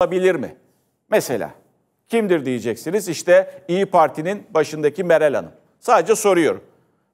olabilir mi? Mesela kimdir diyeceksiniz İşte İyi Parti'nin başındaki Meral Hanım. Sadece soruyorum.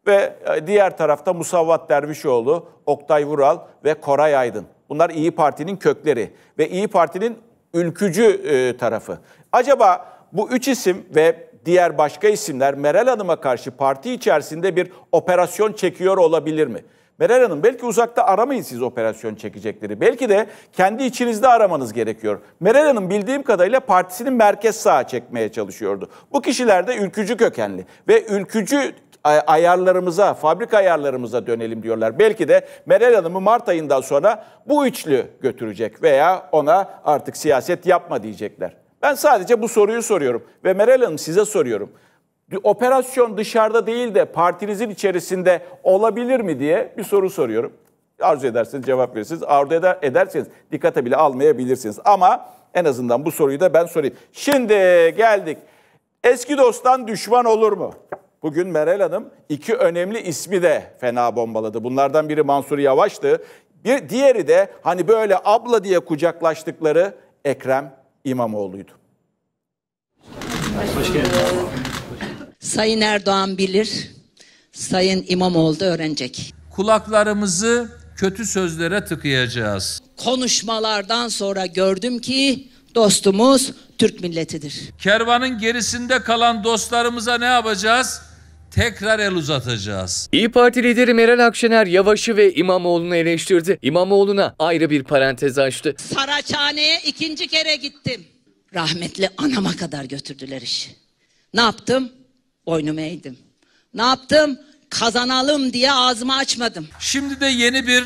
Ve e, diğer tarafta Musavvat Dervişoğlu, Oktay Vural ve Koray Aydın. Bunlar İyi Parti'nin kökleri ve İyi Parti'nin ülkücü e, tarafı. Acaba bu üç isim ve diğer başka isimler Meral Hanım'a karşı parti içerisinde bir operasyon çekiyor olabilir mi? Meral Hanım belki uzakta aramayın siz operasyon çekecekleri. Belki de kendi içinizde aramanız gerekiyor. Meral Hanım bildiğim kadarıyla partisinin merkez sağa çekmeye çalışıyordu. Bu kişiler de ülkücü kökenli ve ülkücü e, ayarlarımıza, fabrika ayarlarımıza dönelim diyorlar. Belki de Meral Hanım'ı Mart ayından sonra bu üçlü götürecek veya ona artık siyaset yapma diyecekler. Ben sadece bu soruyu soruyorum ve Meral Hanım size soruyorum bir operasyon dışarıda değil de partinizin içerisinde olabilir mi diye bir soru soruyorum. Arzu ederseniz cevap verirsiniz. Arzu eder, ederseniz dikkate bile almayabilirsiniz. Ama en azından bu soruyu da ben sorayım. Şimdi geldik. Eski dosttan düşman olur mu? Bugün Meral Hanım iki önemli ismi de fena bombaladı. Bunlardan biri Mansur Yavaş'tı. Bir diğeri de hani böyle abla diye kucaklaştıkları Ekrem İmamoğlu'ydu. Hoş geldiniz. Sayın Erdoğan bilir, Sayın İmamoğlu da öğrenecek. Kulaklarımızı kötü sözlere tıkayacağız. Konuşmalardan sonra gördüm ki dostumuz Türk milletidir. Kervanın gerisinde kalan dostlarımıza ne yapacağız? tekrar el uzatacağız. İyi Parti lideri Meral Akşener Yavaş'ı ve İmamoğlu'nu eleştirdi. İmamoğlu'na ayrı bir parantez açtı. Saraçhane'ye ikinci kere gittim. Rahmetli anama kadar götürdüler işi. Ne yaptım? boynumu eğdim. Ne yaptım? Kazanalım diye ağzımı açmadım. Şimdi de yeni bir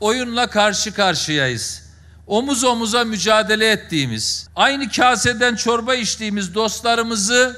oyunla karşı karşıyayız. Omuz omuza mücadele ettiğimiz, aynı kaseden çorba içtiğimiz dostlarımızı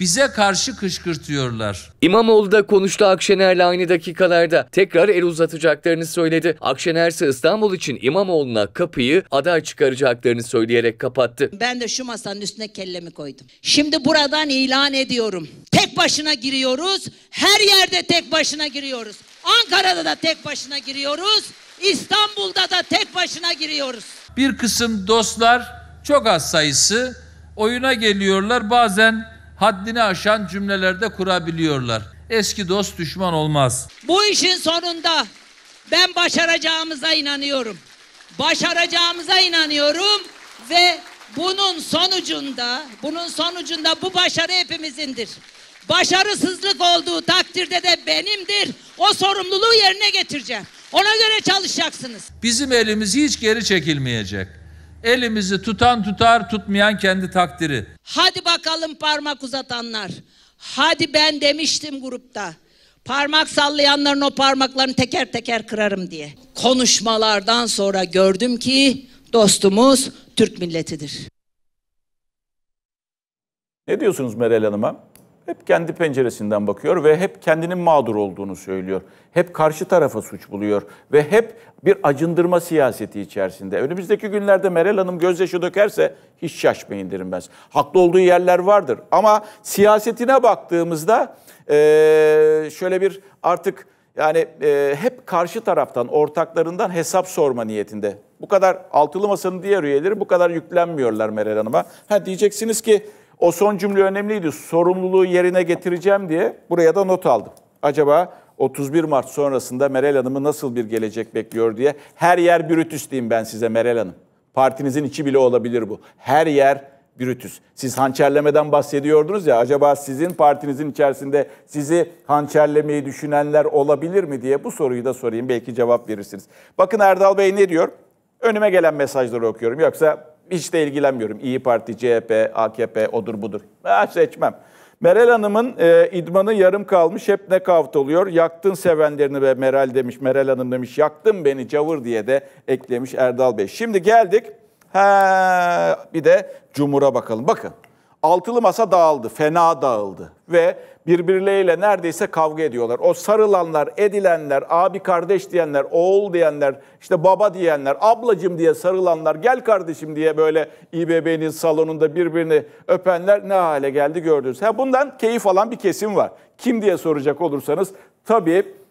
bize karşı kışkırtıyorlar. İmamoğlu da konuştu Akşener'le aynı dakikalarda. Tekrar el uzatacaklarını söyledi. Akşener ise İstanbul için İmamoğlu'na kapıyı aday çıkaracaklarını söyleyerek kapattı. Ben de şu masanın üstüne kellemi koydum. Şimdi buradan ilan ediyorum tek başına giriyoruz. Her yerde tek başına giriyoruz. Ankara'da da tek başına giriyoruz. İstanbul'da da tek başına giriyoruz. Bir kısım dostlar çok az sayısı oyuna geliyorlar. Bazen haddini aşan cümlelerde kurabiliyorlar. Eski dost düşman olmaz. Bu işin sonunda ben başaracağımıza inanıyorum. Başaracağımıza inanıyorum ve bunun sonucunda, bunun sonucunda bu başarı hepimizindir. Başarısızlık olduğu takdirde de benimdir. O sorumluluğu yerine getireceğim. Ona göre çalışacaksınız. Bizim elimiz hiç geri çekilmeyecek. Elimizi tutan tutar, tutmayan kendi takdiri. Hadi bakalım parmak uzatanlar. Hadi ben demiştim grupta. Parmak sallayanların o parmaklarını teker teker kırarım diye. Konuşmalardan sonra gördüm ki dostumuz Türk milletidir. Ne diyorsunuz Meral Hanım'a? Hep kendi penceresinden bakıyor ve hep kendinin mağdur olduğunu söylüyor. Hep karşı tarafa suç buluyor ve hep bir acındırma siyaseti içerisinde. Önümüzdeki günlerde Meral Hanım gözyaşı dökerse hiç şaşmayın derim ben. Haklı olduğu yerler vardır ama siyasetine baktığımızda ee, şöyle bir artık yani e, hep karşı taraftan, ortaklarından hesap sorma niyetinde. Bu kadar altılı masanın diğer üyeleri bu kadar yüklenmiyorlar Meral Hanım'a. Ha diyeceksiniz ki o son cümle önemliydi. Sorumluluğu yerine getireceğim diye buraya da not aldım. Acaba 31 Mart sonrasında Meral Hanım'ı nasıl bir gelecek bekliyor diye. Her yer bürütüs diyeyim ben size Meral Hanım. Partinizin içi bile olabilir bu. Her yer Brutus. Siz hançerlemeden bahsediyordunuz ya acaba sizin partinizin içerisinde sizi hançerlemeyi düşünenler olabilir mi diye bu soruyu da sorayım belki cevap verirsiniz. Bakın Erdal Bey ne diyor? Önüme gelen mesajları okuyorum yoksa hiç de ilgilenmiyorum. İyi Parti, CHP, AKP odur budur. Ben seçmem. Meral Hanım'ın e, idmanı yarım kalmış hep ne kavt oluyor. Yaktın sevenlerini ve Meral demiş, Meral Hanım demiş yaktın beni cavur diye de eklemiş Erdal Bey. Şimdi geldik He, bir de Cumhur'a bakalım. Bakın altılı masa dağıldı, fena dağıldı ve birbirleriyle neredeyse kavga ediyorlar. O sarılanlar, edilenler, abi kardeş diyenler, oğul diyenler, işte baba diyenler, ablacım diye sarılanlar, gel kardeşim diye böyle İBB'nin salonunda birbirini öpenler ne hale geldi gördünüz. Ha bundan keyif alan bir kesim var. Kim diye soracak olursanız tabii